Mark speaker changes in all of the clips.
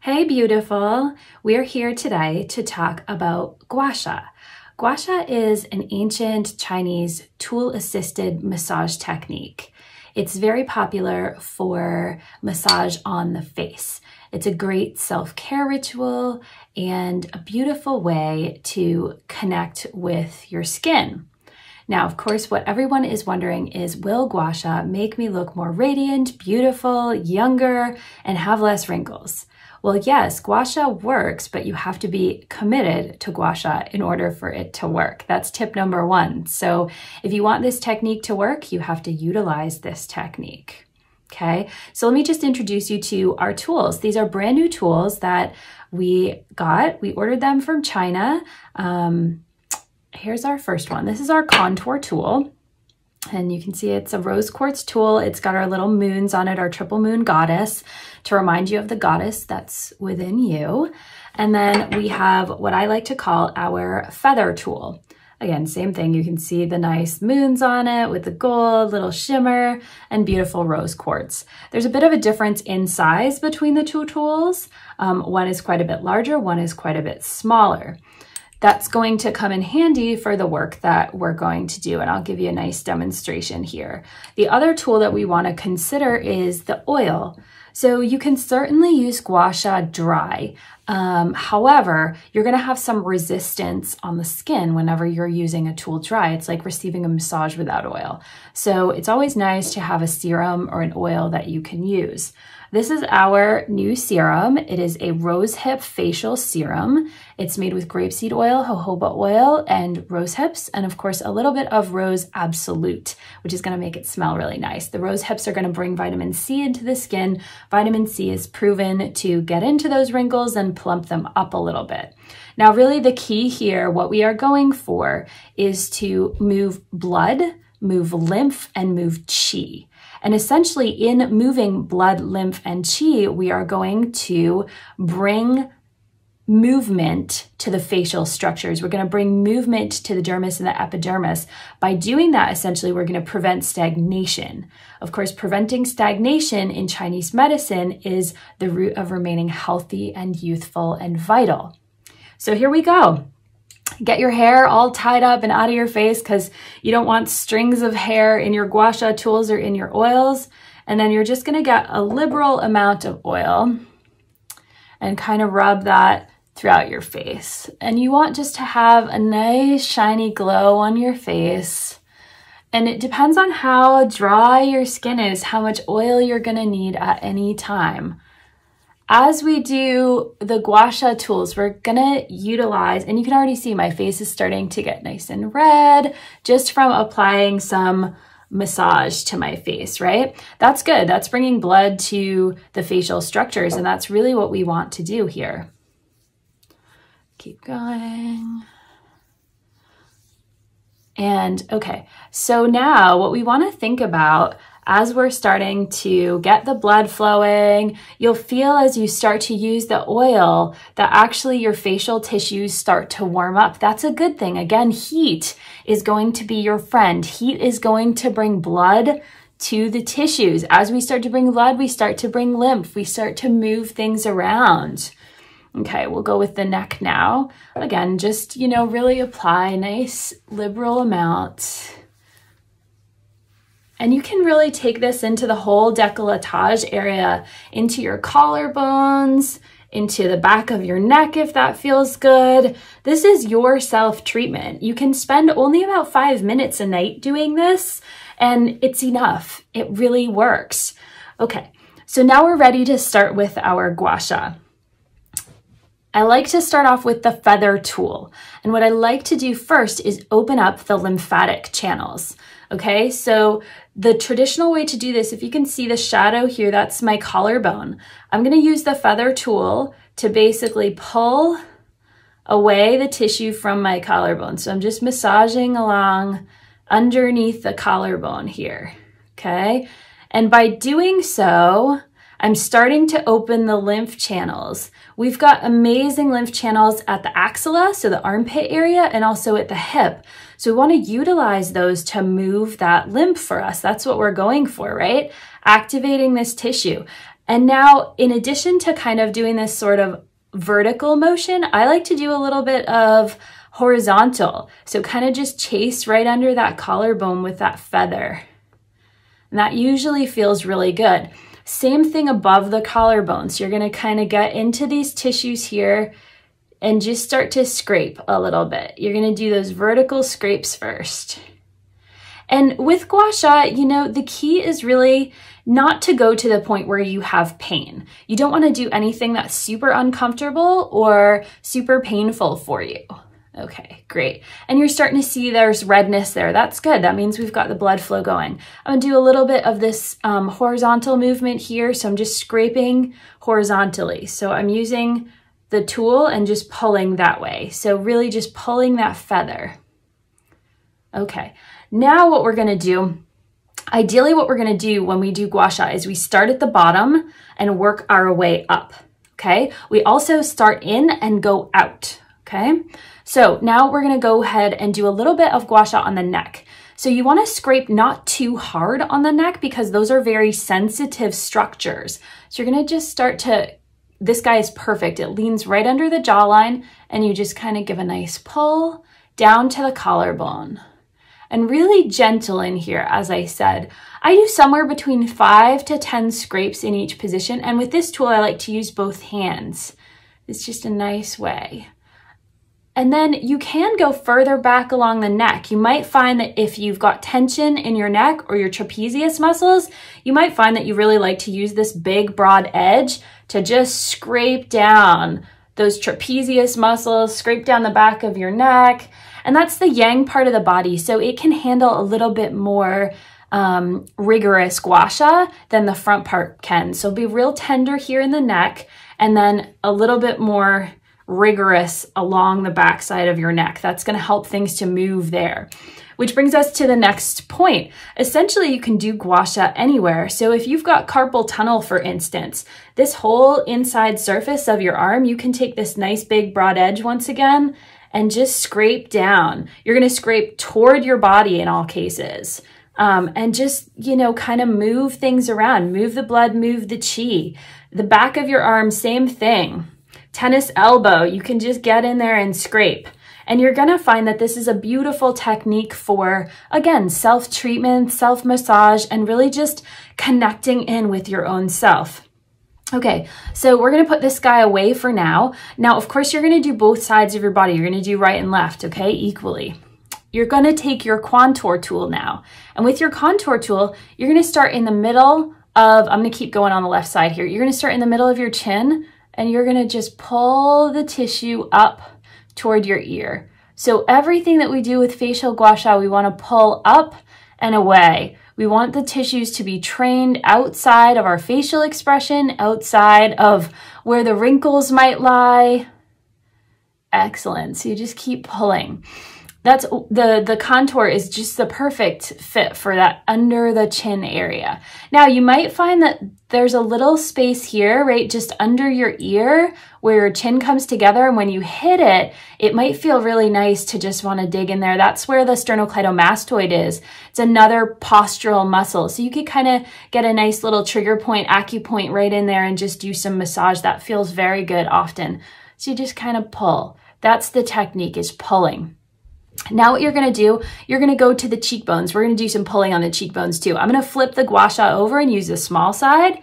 Speaker 1: Hey, beautiful. We're here today to talk about gua sha. Gua sha is an ancient Chinese tool assisted massage technique. It's very popular for massage on the face. It's a great self care ritual and a beautiful way to connect with your skin. Now, of course, what everyone is wondering is will gua sha make me look more radiant, beautiful, younger, and have less wrinkles? Well, yes, gua sha works, but you have to be committed to gua sha in order for it to work. That's tip number one. So if you want this technique to work, you have to utilize this technique. Okay, so let me just introduce you to our tools. These are brand new tools that we got. We ordered them from China. Um, here's our first one. This is our contour tool. And you can see it's a rose quartz tool. It's got our little moons on it, our triple moon goddess, to remind you of the goddess that's within you. And then we have what I like to call our feather tool. Again, same thing. You can see the nice moons on it with the gold, little shimmer, and beautiful rose quartz. There's a bit of a difference in size between the two tools. Um, one is quite a bit larger, one is quite a bit smaller that's going to come in handy for the work that we're going to do. And I'll give you a nice demonstration here. The other tool that we wanna consider is the oil. So you can certainly use gua sha dry. Um, however, you're going to have some resistance on the skin whenever you're using a tool dry. It's like receiving a massage without oil. So it's always nice to have a serum or an oil that you can use. This is our new serum. It is a rosehip facial serum. It's made with grapeseed oil, jojoba oil, and rosehips, and of course a little bit of rose absolute, which is gonna make it smell really nice. The rosehips are gonna bring vitamin C into the skin. Vitamin C is proven to get into those wrinkles and plump them up a little bit. Now, really the key here, what we are going for is to move blood, move lymph, and move chi. And essentially in moving blood, lymph, and chi, we are going to bring movement to the facial structures. We're going to bring movement to the dermis and the epidermis. By doing that, essentially, we're going to prevent stagnation. Of course, preventing stagnation in Chinese medicine is the root of remaining healthy and youthful and vital. So here we go. Get your hair all tied up and out of your face because you don't want strings of hair in your gua sha tools or in your oils. And then you're just going to get a liberal amount of oil and kind of rub that throughout your face. And you want just to have a nice shiny glow on your face. And it depends on how dry your skin is, how much oil you're gonna need at any time. As we do the gua sha tools, we're gonna utilize, and you can already see my face is starting to get nice and red just from applying some massage to my face, right? That's good. That's bringing blood to the facial structures, and that's really what we want to do here keep going. And okay, so now what we want to think about as we're starting to get the blood flowing, you'll feel as you start to use the oil that actually your facial tissues start to warm up. That's a good thing. Again, heat is going to be your friend. Heat is going to bring blood to the tissues. As we start to bring blood, we start to bring lymph. We start to move things around. Okay, we'll go with the neck now. Again, just, you know, really apply nice liberal amounts. And you can really take this into the whole decolletage area, into your collarbones, into the back of your neck if that feels good. This is your self-treatment. You can spend only about five minutes a night doing this and it's enough. It really works. Okay, so now we're ready to start with our gua sha. I like to start off with the feather tool. And what I like to do first is open up the lymphatic channels. Okay, so the traditional way to do this, if you can see the shadow here, that's my collarbone. I'm gonna use the feather tool to basically pull away the tissue from my collarbone. So I'm just massaging along underneath the collarbone here, okay? And by doing so, I'm starting to open the lymph channels. We've got amazing lymph channels at the axilla, so the armpit area, and also at the hip. So we want to utilize those to move that lymph for us. That's what we're going for, right? Activating this tissue. And now, in addition to kind of doing this sort of vertical motion, I like to do a little bit of horizontal. So kind of just chase right under that collarbone with that feather. And that usually feels really good. Same thing above the collarbone. So you're gonna kind of get into these tissues here and just start to scrape a little bit. You're gonna do those vertical scrapes first. And with gua sha, you know, the key is really not to go to the point where you have pain. You don't wanna do anything that's super uncomfortable or super painful for you. Okay, great. And you're starting to see there's redness there. That's good. That means we've got the blood flow going. I'm gonna do a little bit of this um, horizontal movement here. So I'm just scraping horizontally. So I'm using the tool and just pulling that way. So really just pulling that feather. Okay, now what we're gonna do Ideally, what we're gonna do when we do gua sha is we start at the bottom and work our way up, okay? We also start in and go out, okay? So now we're gonna go ahead and do a little bit of gua sha on the neck. So you wanna scrape not too hard on the neck because those are very sensitive structures. So you're gonna just start to, this guy is perfect. It leans right under the jawline and you just kind of give a nice pull down to the collarbone. And really gentle in here, as I said. I do somewhere between five to 10 scrapes in each position. And with this tool, I like to use both hands. It's just a nice way. And then you can go further back along the neck. You might find that if you've got tension in your neck or your trapezius muscles, you might find that you really like to use this big broad edge to just scrape down those trapezius muscles, scrape down the back of your neck. And that's the yang part of the body. So it can handle a little bit more um, rigorous guasha than the front part can. So be real tender here in the neck and then a little bit more rigorous along the backside of your neck. That's going to help things to move there. Which brings us to the next point. Essentially, you can do gua sha anywhere. So if you've got carpal tunnel, for instance, this whole inside surface of your arm, you can take this nice big broad edge once again and just scrape down. You're going to scrape toward your body in all cases. Um, and just, you know, kind of move things around, move the blood, move the chi. The back of your arm, same thing tennis elbow. You can just get in there and scrape. And you're gonna find that this is a beautiful technique for, again, self-treatment, self-massage, and really just connecting in with your own self. Okay, so we're gonna put this guy away for now. Now, of course, you're gonna do both sides of your body. You're gonna do right and left, okay, equally. You're gonna take your contour tool now. And with your contour tool, you're gonna start in the middle of, I'm gonna keep going on the left side here. You're gonna start in the middle of your chin and you're gonna just pull the tissue up toward your ear. So everything that we do with facial gua sha, we wanna pull up and away. We want the tissues to be trained outside of our facial expression, outside of where the wrinkles might lie. Excellent, so you just keep pulling that's the the contour is just the perfect fit for that under the chin area. Now you might find that there's a little space here, right, just under your ear where your chin comes together and when you hit it, it might feel really nice to just want to dig in there. That's where the sternocleidomastoid is. It's another postural muscle. So you could kind of get a nice little trigger point, acupoint right in there and just do some massage. That feels very good often. So you just kind of pull. That's the technique is pulling. Now what you're gonna do, you're gonna go to the cheekbones. We're gonna do some pulling on the cheekbones too. I'm gonna flip the gua sha over and use the small side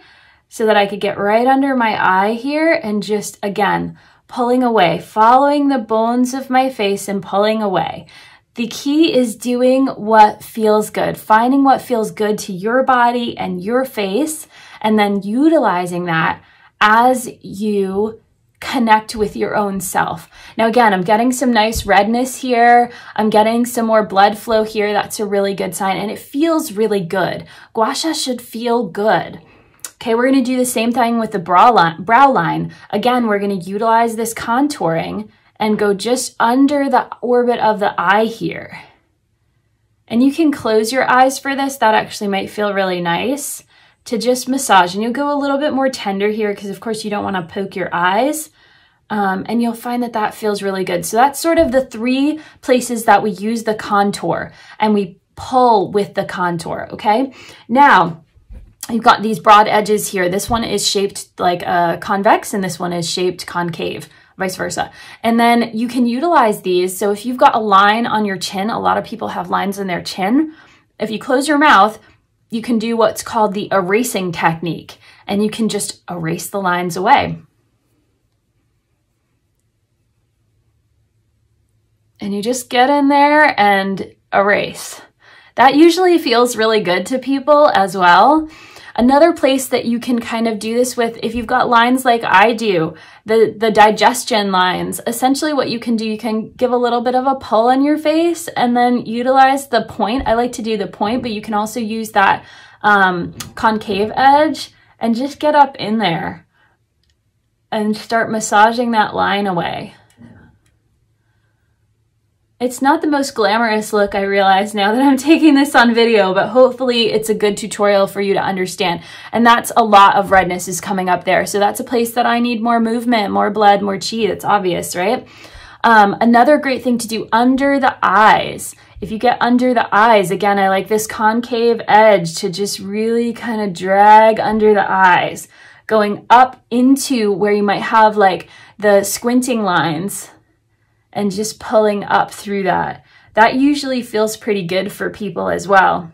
Speaker 1: so that I could get right under my eye here and just, again, pulling away, following the bones of my face and pulling away. The key is doing what feels good, finding what feels good to your body and your face, and then utilizing that as you connect with your own self. Now, again, I'm getting some nice redness here. I'm getting some more blood flow here. That's a really good sign. And it feels really good. Gua sha should feel good. Okay, we're gonna do the same thing with the brow line. Brow line. Again, we're gonna utilize this contouring and go just under the orbit of the eye here. And you can close your eyes for this. That actually might feel really nice to just massage. And you'll go a little bit more tender here because, of course, you don't want to poke your eyes. Um, and you'll find that that feels really good. So that's sort of the three places that we use the contour and we pull with the contour, okay? Now, you've got these broad edges here. This one is shaped like a convex and this one is shaped concave vice versa. And then you can utilize these. So if you've got a line on your chin, a lot of people have lines in their chin. If you close your mouth, you can do what's called the erasing technique, and you can just erase the lines away. And you just get in there and erase. That usually feels really good to people as well. Another place that you can kind of do this with, if you've got lines like I do, the, the digestion lines, essentially what you can do, you can give a little bit of a pull on your face and then utilize the point. I like to do the point, but you can also use that um, concave edge and just get up in there and start massaging that line away. It's not the most glamorous look, I realize now that I'm taking this on video, but hopefully it's a good tutorial for you to understand. And that's a lot of redness is coming up there. So that's a place that I need more movement, more blood, more chi. That's obvious, right? Um, another great thing to do under the eyes. If you get under the eyes, again, I like this concave edge to just really kind of drag under the eyes, going up into where you might have like the squinting lines and just pulling up through that. That usually feels pretty good for people as well.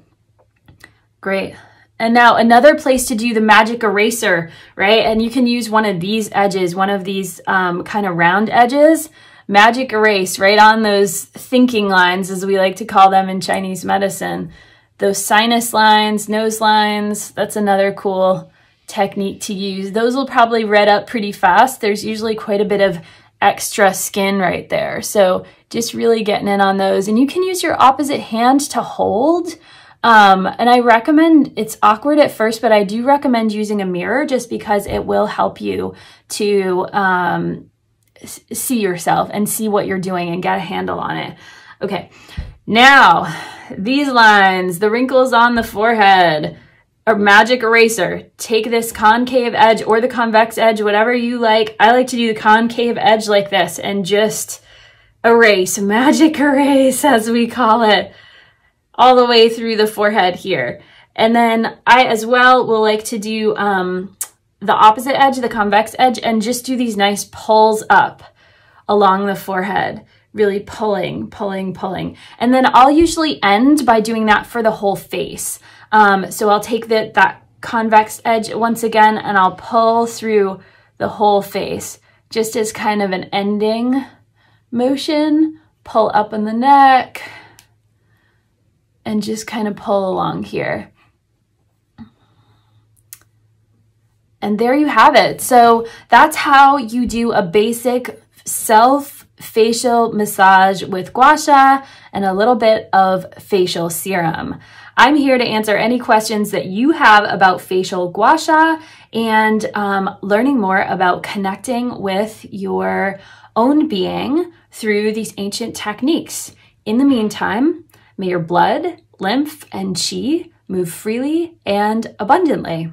Speaker 1: Great. And now another place to do the magic eraser, right? And you can use one of these edges, one of these um, kind of round edges, magic erase right on those thinking lines as we like to call them in Chinese medicine. Those sinus lines, nose lines, that's another cool technique to use. Those will probably red up pretty fast. There's usually quite a bit of extra skin right there. So just really getting in on those. And you can use your opposite hand to hold. Um, and I recommend, it's awkward at first, but I do recommend using a mirror just because it will help you to um, see yourself and see what you're doing and get a handle on it. Okay, now these lines, the wrinkles on the forehead a magic eraser. Take this concave edge or the convex edge, whatever you like. I like to do the concave edge like this and just erase, magic erase as we call it, all the way through the forehead here. And then I as well will like to do um, the opposite edge, the convex edge, and just do these nice pulls up along the forehead really pulling, pulling, pulling. And then I'll usually end by doing that for the whole face. Um, so I'll take the, that convex edge once again and I'll pull through the whole face just as kind of an ending motion. Pull up in the neck and just kind of pull along here. And there you have it. So that's how you do a basic self facial massage with gua sha and a little bit of facial serum. I'm here to answer any questions that you have about facial gua sha and um, learning more about connecting with your own being through these ancient techniques. In the meantime, may your blood, lymph, and qi move freely and abundantly.